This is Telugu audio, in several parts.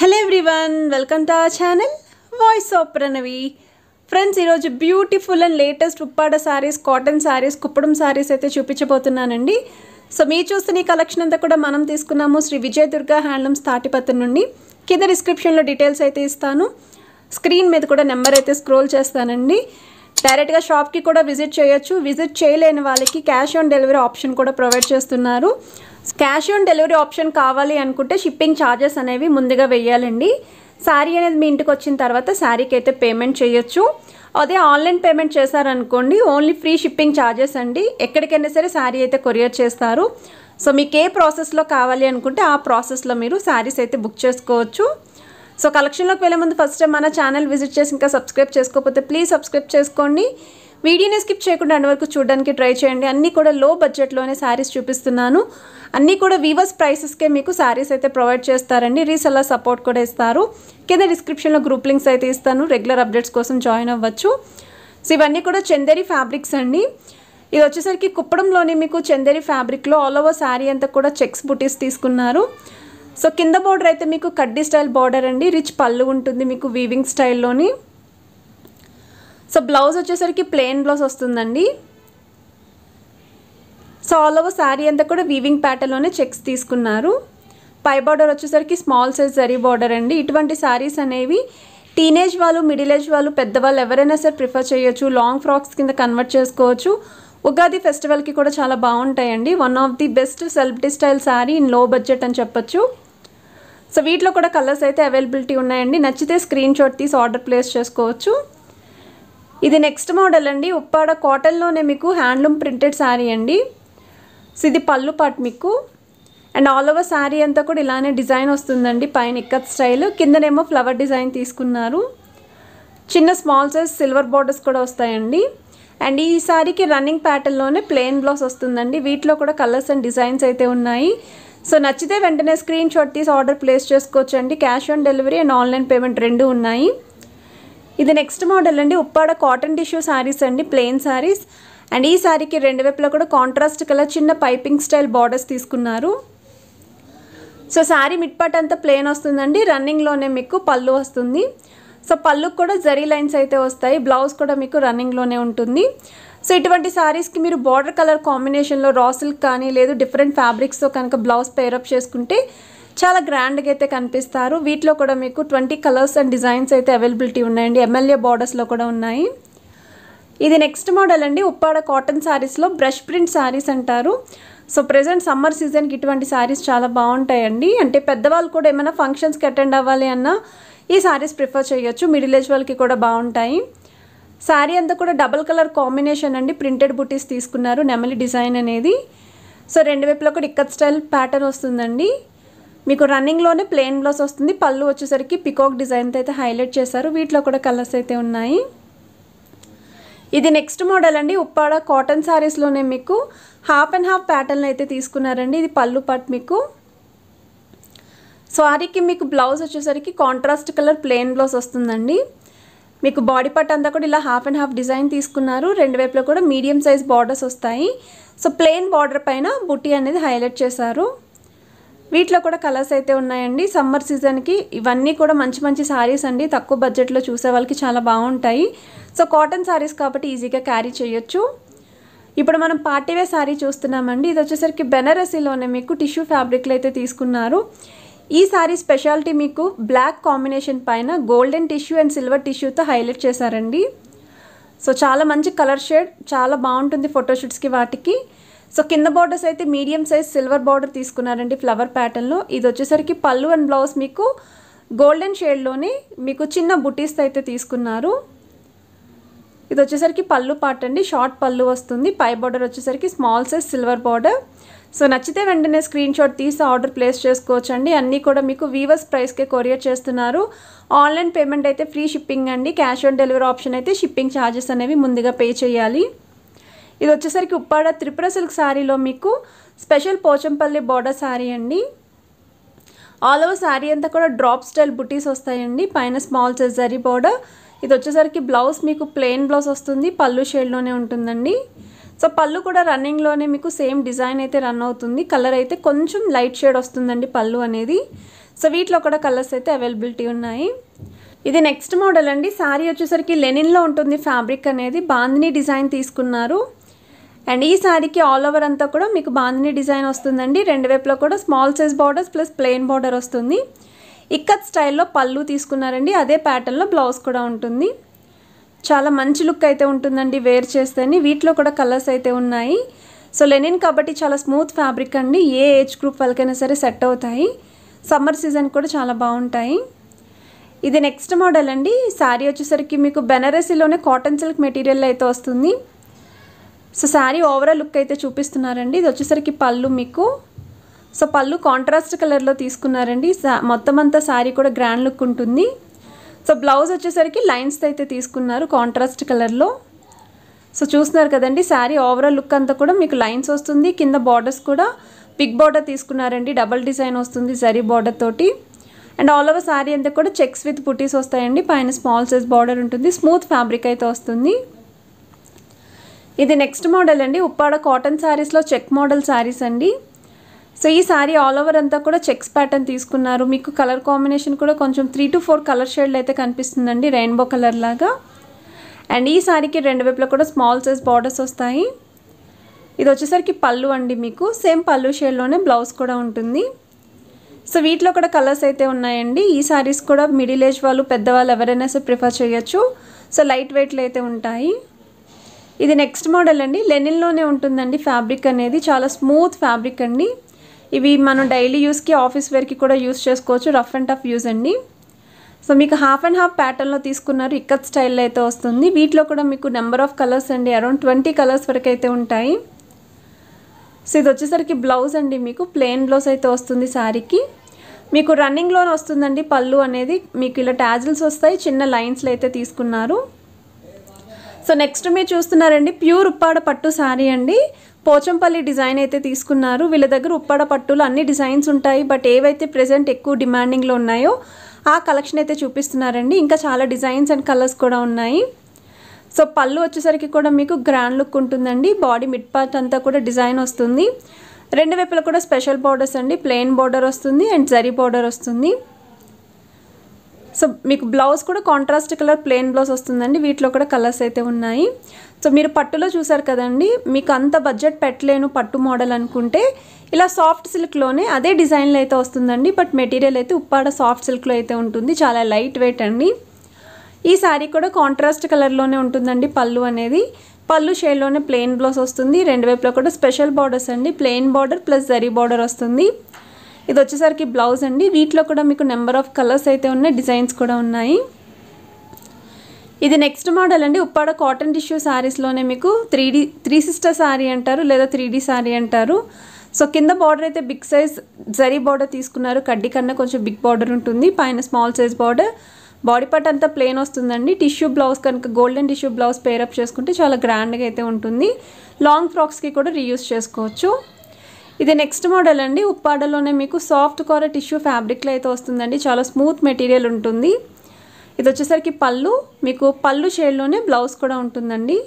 hello everyone welcome to our channel voice of Pranavi friends ఈరోజు beautiful and latest Uppada sarees cotton sarees Kuppadam sarees అయితే చూపించబోతున్నానండి సో మీరు చూస్తున్న ఈ కలెక్షన్ అంతా కూడా మనం తీసుకున్నాము శ్రీ విజయ దుర్గా హ్యాండ్లూమ్స్ తాటిపత్రి నుండి కింద డిస్క్రిప్షన్లో డీటెయిల్స్ అయితే ఇస్తాను స్క్రీన్ మీద కూడా నెంబర్ అయితే స్క్రోల్ చేస్తానండి డైరెక్ట్గా షాప్కి కూడా విజిట్ చేయొచ్చు విజిట్ చేయలేని వాళ్ళకి క్యాష్ ఆన్ డెలివరీ ఆప్షన్ కూడా ప్రొవైడ్ చేస్తున్నారు క్యాష్ ఆన్ డెలివరీ ఆప్షన్ కావాలి అనుకుంటే షిప్పింగ్ ఛార్జెస్ అనేవి ముందుగా వెయ్యాలండి శారీ అనేది మీ ఇంటికి వచ్చిన తర్వాత శారీకి అయితే పేమెంట్ చేయొచ్చు అదే ఆన్లైన్ పేమెంట్ చేశారనుకోండి ఓన్లీ ఫ్రీ షిప్పింగ్ ఛార్జెస్ అండి ఎక్కడికైనా సరే శారీ అయితే కొరియర్ చేస్తారు సో మీకు ఏ ప్రాసెస్లో కావాలి అనుకుంటే ఆ ప్రాసెస్లో మీరు శారీస్ అయితే బుక్ చేసుకోవచ్చు సో కలెక్షన్లోకి వెళ్ళే ముందు ఫస్ట్ టైం మన ఛానల్ విజిట్ చేసి ఇంకా సబ్స్క్రైబ్ చేసుకోకపోతే ప్లీజ్ సబ్స్క్రైబ్ చేసుకోండి వీడియోని స్కిప్ చేయకుండా అన్ని వరకు చూడడానికి ట్రై చేయండి అన్నీ కూడా లో బడ్జెట్లోనే శారీస్ చూపిస్తున్నాను అన్నీ కూడా వీవర్స్ ప్రైసెస్కే మీకు శారీస్ అయితే ప్రొవైడ్ చేస్తారండి రీసెల్లర్ సపోర్ట్ కూడా ఇస్తారు కింద డిస్క్రిప్షన్లో గ్రూప్ లింక్స్ అయితే ఇస్తాను రెగ్యులర్ అప్డేట్స్ కోసం జాయిన్ అవ్వచ్చు సో ఇవన్నీ కూడా చందేరి ఫ్యాబ్రిక్స్ అండి ఇది వచ్చేసరికి కుప్పడంలోని మీకు చందేరి ఫ్యాబ్రిక్లో ఆల్ ఓవర్ శారీ అంతా కూడా చెక్స్ బుటీస్ తీసుకున్నారు సో కింద బార్డర్ అయితే మీకు కడ్డీ స్టైల్ బార్డర్ అండి రిచ్ పళ్ళు ఉంటుంది మీకు వీవింగ్ స్టైల్లోని సో బ్లౌజ్ వచ్చేసరికి ప్లెయిన్ బ్లౌజ్ వస్తుందండి సో ఆల్ ఓవర్ శారీ అంతా కూడా వీవింగ్ ప్యాటర్న్లోనే చెక్స్ తీసుకున్నారు పై బార్డర్ వచ్చేసరికి స్మాల్ సైజ్ జరీ బార్డర్ అండి ఇటువంటి శారీస్ అనేవి టీనేజ్ వాళ్ళు మిడిల్ ఏజ్ వాళ్ళు పెద్దవాళ్ళు ఎవరైనా సరే ప్రిఫర్ చేయొచ్చు లాంగ్ ఫ్రాక్స్ కింద కన్వర్ట్ చేసుకోవచ్చు ఉగాది ఫెస్టివల్కి కూడా చాలా బాగుంటాయండి వన్ ఆఫ్ ది బెస్ట్ సెల్ఫ్టీ style saree in low budget అని చెప్పొచ్చు సో వీటిలో కూడా కలర్స్ అయితే అవైలబిలిటీ ఉన్నాయండి నచ్చితే స్క్రీన్ షాట్ తీసి ఆర్డర్ ప్లేస్ చేసుకోవచ్చు ఇది నెక్స్ట్ మోడల్ అండి ఉప్పాడ కాటన్లోనే మీకు హ్యాండ్లూమ్ ప్రింటెడ్ శారీ అండి ఇది పళ్ళు పాట్ మీకు అండ్ ఆల్ ఓవర్ శారీ అంతా కూడా ఇలానే డిజైన్ వస్తుందండి పైన ఇక్కత్ స్టైల్ కిందనేమో ఫ్లవర్ డిజైన్ తీసుకున్నారు చిన్న స్మాల్ సైజ్ సిల్వర్ బార్డర్స్ కూడా వస్తాయండి అండ్ ఈ శారీకి రన్నింగ్ ప్యాటర్న్లోనే ప్లెయిన్ బ్లౌజ్ వస్తుందండి వీటిలో కూడా కలర్స్ అండ్ డిజైన్స్ అయితే ఉన్నాయి సో నచ్చితే వెంటనే స్క్రీన్ షాట్ తీసి ఆర్డర్ ప్లేస్ చేసుకోవచ్చండి cash on delivery and online payment రెండు ఉన్నాయి ఇది నెక్స్ట్ మోడల్ అండి ఉప్పాడ కాటన్ టిష్యూ శారీస్ అండి ప్లెయిన్ శారీస్ అండ్ ఈ శారీకి రెండు వైపులా కూడా కాంట్రాస్ట్ కలర్ చిన్న పైపింగ్ స్టైల్ బార్డర్స్ తీసుకున్నారు సో శారీ మిడ్ పార్ట్ అంతా ప్లెయిన్ వస్తుందండి రన్నింగ్లోనే మీకు పళ్ళు వస్తుంది సో పళ్ళుకు కూడా జరీ లైన్స్ అయితే వస్తాయి బ్లౌజ్ కూడా మీకు రన్నింగ్లోనే ఉంటుంది సో ఇటువంటి శారీస్కి మీరు బార్డర్ కలర్ కాంబినేషన్లో రా కానీ లేదు డిఫరెంట్ ఫ్యాబ్రిక్స్తో కనుక బ్లౌజ్ పేరప్ చేసుకుంటే చాలా గ్రాండ్గా అయితే కనిపిస్తారు వీటిలో కూడా మీకు ట్వంటీ కలర్స్ అండ్ డిజైన్స్ అయితే అవైలబిలిటీ ఉన్నాయండి ఎమ్మెల్యే బార్డర్స్లో కూడా ఉన్నాయి ఇది నెక్స్ట్ మోడల్ అండి ఉప్పాడ కాటన్ శారీస్లో బ్రష్ ప్రింట్ శారీస్ అంటారు సో ప్రజెంట్ సమ్మర్ సీజన్కి ఇటువంటి శారీస్ చాలా బాగుంటాయండి అంటే పెద్దవాళ్ళు కూడా ఏమైనా ఫంక్షన్స్కి అటెండ్ అవ్వాలి అన్నా ఈ శారీస్ ప్రిఫర్ చేయొచ్చు మిడిల్ ఏజ్ వాళ్ళకి కూడా బాగుంటాయి శారీ అంతా కూడా డబల్ కలర్ కాంబినేషన్ అండి ప్రింటెడ్ బుటీస్ తీసుకున్నారు నెమలి డిజైన్ అనేది సో రెండు వైపులో కూడా ఇక్కత్ స్టైల్ ప్యాటర్న్ వస్తుందండి మీకు రన్నింగ్లోనే ప్లెయిన్ బ్లౌజ్ వస్తుంది పళ్ళు వచ్చేసరికి పికాక్ డిజైన్తో అయితే హైలైట్ చేశారు వీటిలో కూడా కలర్స్ అయితే ఉన్నాయి ఇది నెక్స్ట్ మోడల్ అండి ఉప్పాడ కాటన్ శారీస్లోనే మీకు హాఫ్ అండ్ హాఫ్ ప్యాటర్న్ అయితే తీసుకున్నారండి ఇది పళ్ళు పట్ మీకు సారీకి మీకు బ్లౌజ్ వచ్చేసరికి కాంట్రాస్ట్ కలర్ ప్లెయిన్ బ్లౌజ్ వస్తుందండి మీకు బాడీ పట్ అంతా కూడా ఇలా హాఫ్ అండ్ హాఫ్ డిజైన్ తీసుకున్నారు రెండు వైపులో కూడా మీడియం సైజ్ బార్డర్స్ వస్తాయి సో ప్లెయిన్ బార్డర్ పైన బుట్టి అనేది హైలైట్ చేశారు వీటిలో కూడా కలర్స్ అయితే ఉన్నాయండి సమ్మర్ సీజన్కి ఇవన్నీ కూడా మంచి మంచి శారీస్ అండి తక్కువ బడ్జెట్లో చూసే వాళ్ళకి చాలా బాగుంటాయి సో కాటన్ శారీస్ కాబట్టి ఈజీగా క్యారీ చేయొచ్చు ఇప్పుడు మనం పార్టీవే శారీ చూస్తున్నామండి ఇది వచ్చేసరికి బెనరసీలోనే మీకు టిష్యూ ఫ్యాబ్రిక్లు అయితే తీసుకున్నారు ఈ శారీ స్పెషాలిటీ మీకు బ్లాక్ కాంబినేషన్ పైన గోల్డెన్ టిష్యూ అండ్ సిల్వర్ టిష్యూతో హైలైట్ చేశారండి సో చాలా మంచి కలర్ షేడ్ చాలా బాగుంటుంది ఫోటోషూట్స్కి వాటికి సో కింద బార్డర్స్ అయితే మీడియం సైజ్ సిల్వర్ బార్డర్ తీసుకున్నారండి ఫ్లవర్ ప్యాటర్న్లో ఇది వచ్చేసరికి పళ్ళు అండ్ బ్లౌజ్ మీకు గోల్డెన్ షేడ్లోని మీకు చిన్న బుటీస్ అయితే తీసుకున్నారు ఇది వచ్చేసరికి పళ్ళు పార్ట్ అండి షార్ట్ పళ్ళు వస్తుంది పై బార్డర్ వచ్చేసరికి small size silver border so నచ్చితే వెంటనే స్క్రీన్ షాట్ తీసి ఆర్డర్ ప్లేస్ చేసుకోవచ్చు అండి అన్నీ కూడా మీకు వీవర్స్ ప్రైస్కే కొరియర్ చేస్తున్నారు ఆన్లైన్ పేమెంట్ అయితే ఫ్రీ షిప్పింగ్ అండి క్యాష్ ఆన్ డెలివరీ ఆప్షన్ అయితే షిప్పింగ్ ఛార్జెస్ అనేవి ముందుగా పే చేయాలి ఇది వచ్చేసరికి ఉప్పాడ త్రిపుర సిల్క్ శారీలో మీకు స్పెషల్ పోచంపల్లి బార్డర్ శారీ అండి ఆల్ ఓవర్ శారీ అంతా కూడా డ్రాప్ స్టైల్ బుటీస్ వస్తాయండి పైన స్మాల్ జరీ బార్డర్ ఇది వచ్చేసరికి బ్లౌజ్ మీకు ప్లెయిన్ బ్లౌజ్ వస్తుంది పళ్ళు షేడ్లోనే ఉంటుందండి సో పళ్ళు కూడా రన్నింగ్లోనే మీకు సేమ్ డిజైన్ అయితే రన్ అవుతుంది కలర్ అయితే కొంచెం లైట్ షేడ్ వస్తుందండి పళ్ళు అనేది సో వీటిలో కూడా కలర్స్ అయితే అవైలబిలిటీ ఉన్నాయి ఇది నెక్స్ట్ మోడల్ అండి శారీ వచ్చేసరికి లెనిన్లో ఉంటుంది ఫ్యాబ్రిక్ అనేది బాందిని డిజైన్ తీసుకున్నారు అండ్ ఈ శారీకి ఆల్ ఓవర్ అంతా కూడా మీకు బాందిని డిజైన్ వస్తుందండి రెండు వైపులో కూడా small size borders plus plain border వస్తుంది ఇక్కత్ స్టైల్లో పళ్ళు తీసుకున్నారండి అదే ప్యాటర్న్లో బ్లౌజ్ కూడా ఉంటుంది చాలా మంచి లుక్ అయితే ఉంటుందండి వేర్ చేస్తే వీటిలో కూడా కలర్స్ అయితే ఉన్నాయి సో లెనిన్ కాబట్టి చాలా స్మూత్ ఫ్యాబ్రిక్ అండి ఏ ఏజ్ గ్రూప్ వాళ్ళకైనా సరే సెట్ అవుతాయి సమ్మర్ సీజన్ కూడా చాలా బాగుంటాయి ఇది నెక్స్ట్ మోడల్ అండి శారీ వచ్చేసరికి మీకు బెనారసీలోనే కాటన్ సిల్క్ మెటీరియల్ అయితే వస్తుంది సో శారీ ఓవరాల్ లుక్ అయితే చూపిస్తున్నారండి ఇది వచ్చేసరికి పళ్ళు మీకు సో పళ్ళు కాంట్రాస్ట్ కలర్లో తీసుకున్నారండి మొత్తం అంతా శారీ కూడా గ్రాండ్ లుక్ ఉంటుంది సో బ్లౌజ్ వచ్చేసరికి లైన్స్ అయితే తీసుకున్నారు కాంట్రాస్ట్ కలర్లో సో చూస్తున్నారు కదండి శారీ ఓవరాల్ లుక్ అంతా కూడా మీకు లైన్స్ వస్తుంది కింద బార్డర్స్ కూడా బిగ్ బార్డర్ తీసుకున్నారండి డబల్ డిజైన్ వస్తుంది జరీ బార్డర్ తోటి అండ్ ఆల్ ఓవర్ శారీ అంతా కూడా చెక్స్ విత్ పుట్టీస్ వస్తాయండి పైన స్మాల్ సైజ్ బార్డర్ ఉంటుంది స్మూత్ ఫ్యాబ్రిక్ అయితే వస్తుంది ఇది నెక్స్ట్ మోడల్ అండి ఉప్పాడ కాటన్ శారీస్లో చెక్ మోడల్ శారీస్ అండి సో ఈ శారీ ఆల్ ఓవర్ అంతా కూడా చెక్స్ ప్యాటర్న్ తీసుకున్నారు మీకు కలర్ కాంబినేషన్ కూడా కొంచెం త్రీ టు ఫోర్ కలర్ షేడ్లు అయితే కనిపిస్తుందండి రెయిన్బో కలర్ లాగా అండ్ ఈ శారీకి రెండు వైపులో కూడా స్మాల్ సైజ్ బార్డర్స్ వస్తాయి ఇది వచ్చేసరికి పళ్ళు అండి మీకు సేమ్ పళ్ళు షేడ్లోనే బ్లౌజ్ కూడా ఉంటుంది సో వీటిలో కూడా కలర్స్ అయితే ఉన్నాయండి ఈ శారీస్ కూడా మిడిల్ ఏజ్ వాళ్ళు పెద్దవాళ్ళు ఎవరైనా సరే ప్రిఫర్ చేయొచ్చు సో లైట్ వెయిట్లు అయితే ఉంటాయి ఇది నెక్స్ట్ మోడల్ అండి లెనిన్లోనే ఉంటుందండి ఫ్యాబ్రిక్ అనేది చాలా స్మూత్ ఫ్యాబ్రిక్ అండి ఇవి మనం డైలీ యూస్కి ఆఫీస్ వేర్కి కూడా యూస్ చేసుకోవచ్చు రఫ్ అండ్ టఫ్ యూజ్ అండి సో మీకు హాఫ్ అండ్ హాఫ్ ప్యాటర్న్లో తీసుకున్నారు ఇక్కత్ స్టైల్లో అయితే వస్తుంది వీటిలో కూడా మీకు నెంబర్ ఆఫ్ కలర్స్ అండి అరౌండ్ ట్వంటీ కలర్స్ వరకు అయితే ఉంటాయి సో ఇది వచ్చేసరికి బ్లౌజ్ అండి మీకు ప్లెయిన్ బ్లౌజ్ అయితే వస్తుంది శారీకి మీకు రన్నింగ్లోనే వస్తుందండి పళ్ళు అనేది మీకు ఇలా ట్యాజిల్స్ వస్తాయి చిన్న లైన్స్లో అయితే తీసుకున్నారు సో నెక్స్ట్ మీరు చూస్తున్నారండి ప్యూర్ ఉప్పాడ పట్టు శారీ అండి పోచంపల్లి డిజైన్ అయితే తీసుకున్నారు వీళ్ళ దగ్గర ఉప్పాడ పట్టులు అన్ని డిజైన్స్ ఉంటాయి బట్ ఏవైతే ప్రజెంట్ ఎక్కువ డిమాండింగ్లో ఉన్నాయో ఆ కలెక్షన్ అయితే చూపిస్తున్నారండి ఇంకా చాలా డిజైన్స్ అండ్ కలర్స్ కూడా ఉన్నాయి సో పళ్ళు వచ్చేసరికి కూడా మీకు గ్రాండ్ లుక్ ఉంటుందండి బాడీ మిడ్ పార్ట్ అంతా కూడా డిజైన్ వస్తుంది రెండు వైపులో కూడా స్పెషల్ బార్డర్స్ అండి ప్లెయిన్ బార్డర్ వస్తుంది అండ్ జరీ బార్డర్ వస్తుంది సో మీకు బ్లౌజ్ కూడా కాంట్రాస్ట్ కలర్ ప్లెయిన్ బ్లౌజ్ వస్తుందండి వీటిలో కూడా కలర్స్ అయితే ఉన్నాయి సో మీరు పట్టులో చూసారు కదండి మీకు అంత బడ్జెట్ పెట్టలేను పట్టు మోడల్ అనుకుంటే ఇలా సాఫ్ట్ సిల్క్లోనే అదే డిజైన్లో అయితే వస్తుందండి బట్ మెటీరియల్ అయితే ఉప్పాడ సాఫ్ట్ సిల్క్లో అయితే ఉంటుంది చాలా లైట్ వెయిట్ అండి ఈ శారీ కూడా కాంట్రాస్ట్ కలర్లోనే ఉంటుందండి పళ్ళు అనేది పళ్ళు షేడ్లోనే ప్లెయిన్ బ్లౌజ్ వస్తుంది రెండు వైపులో కూడా స్పెషల్ బార్డర్స్ అండి plain border plus zari border వస్తుంది ఇది వచ్చేసరికి బ్లౌజ్ అండి వీటిలో కూడా మీకు నెంబర్ ఆఫ్ కలర్స్ అయితే ఉన్నాయి డిజైన్స్ కూడా ఉన్నాయి ఇది నెక్స్ట్ మోడల్ అండి ఉప్పాడ కాటన్ టిష్యూ శారీస్లోనే మీకు three D three sister saree అంటారు లేదా త్రీ డీ శారీ అంటారు సో కింద బార్డర్ అయితే బిగ్ సైజ్ జరీ బార్డర్ తీసుకున్నారు కడ్డీ కన్నా కొంచెం బిగ్ బార్డర్ ఉంటుంది పైన small size border body part అంతా ప్లెయిన్ వస్తుందండి టిష్యూ బ్లౌజ్ కనుక గోల్డెన్ టిష్యూ బ్లౌజ్ పేరప్ చేసుకుంటే చాలా గ్రాండ్గా అయితే ఉంటుంది లాంగ్ ఫ్రాక్స్కి కూడా రీయూస్ చేసుకోవచ్చు ఇది నెక్స్ట్ మోడల్ అండి ఉప్పాడలోనే మీకు సాఫ్ట్ కార టిష్యూ ఫ్యాబ్రిక్లో అయితే వస్తుందండి చాలా స్మూత్ మెటీరియల్ ఉంటుంది ఇది వచ్చేసరికి పళ్ళు మీకు పళ్ళు షేడ్లోనే బ్లౌజ్ కూడా ఉంటుందండి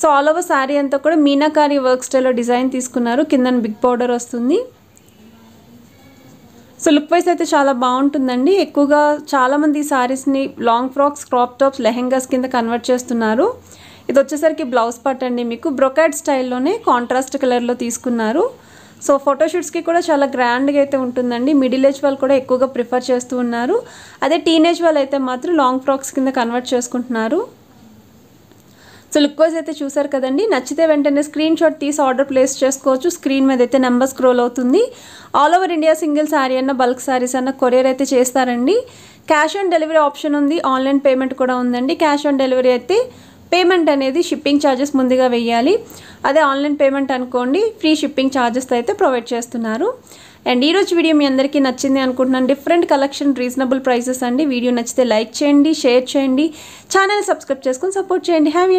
సో ఆల్ ఓవర్ శారీ అంతా కూడా మీనాకారి వర్క్ స్టైల్లో డిజైన్ తీసుకున్నారు కింద బిగ్ పౌడర్ వస్తుంది సో లుక్ వైజ్ అయితే చాలా బాగుంటుందండి ఎక్కువగా చాలామంది శారీస్ని long frocks crop tops lehengas కింద కన్వర్ట్ చేస్తున్నారు ఇది వచ్చేసరికి బ్లౌజ్ పార్ట్ అండి మీకు బ్రొకాడ్ స్టైల్లోనే కాంట్రాస్ట్ కలర్లో తీసుకున్నారు సో ఫోటోషూట్స్కి కూడా చాలా గ్రాండ్గా అయితే ఉంటుందండి మిడిల్ ఏజ్ వాళ్ళు కూడా ఎక్కువగా ప్రిఫర్ చేస్తూ ఉన్నారు అదే టీనేజ్ వాళ్ళు అయితే మాత్రం లాంగ్ ఫ్రాక్స్ కింద కన్వర్ట్ చేసుకుంటున్నారు సో లుక్ వైజ్ అయితే చూసారు కదండి నచ్చితే వెంటనే స్క్రీన్ షాట్ తీసి ఆర్డర్ ప్లేస్ చేసుకోవచ్చు స్క్రీన్ మీద అయితే నెంబర్ స్క్రోల్ అవుతుంది all over India single saree అన్న బల్క్ శారీస్ అన్న కొరియర్ అయితే చేస్తారండి క్యాష్ ఆన్ డెలివరీ ఆప్షన్ ఉంది ఆన్లైన్ పేమెంట్ కూడా ఉందండి క్యాష్ ఆన్ డెలివరీ అయితే పేమెంట్ అనేది షిప్పింగ్ ఛార్జెస్ ముందుగా వెయ్యాలి అదే ఆన్లైన్ పేమెంట్ అనుకోండి ఫ్రీ షిప్పింగ్ ఛార్జెస్ అయితే ప్రొవైడ్ చేస్తున్నారు అండ్ ఈరోజు వీడియో మీ అందరికీ నచ్చింది అనుకుంటున్నాను డిఫరెంట్ కలెక్షన్ రీజనబుల్ ప్రైసెస్ అండి వీడియో నచ్చితే లైక్ చేయండి షేర్ చేయండి ఛానల్ సబ్స్క్రైబ్ చేసుకొని సపోర్ట్ చేయండి హ్యావ్